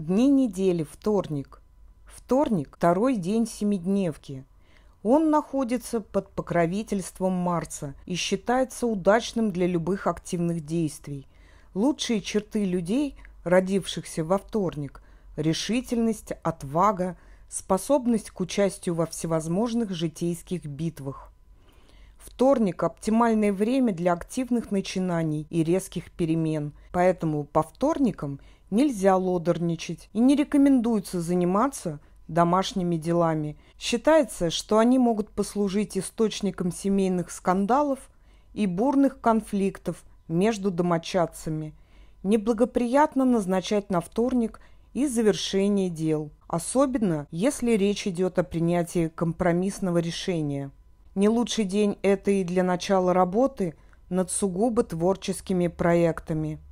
Дни недели, вторник. Вторник – второй день семидневки. Он находится под покровительством Марса и считается удачным для любых активных действий. Лучшие черты людей, родившихся во вторник – решительность, отвага, способность к участию во всевозможных житейских битвах. Вторник – оптимальное время для активных начинаний и резких перемен, поэтому по вторникам – нельзя лодорничать и не рекомендуется заниматься домашними делами. Считается, что они могут послужить источником семейных скандалов и бурных конфликтов между домочадцами. Неблагоприятно назначать на вторник и завершение дел, особенно если речь идет о принятии компромиссного решения. Не лучший день это и для начала работы над сугубо творческими проектами –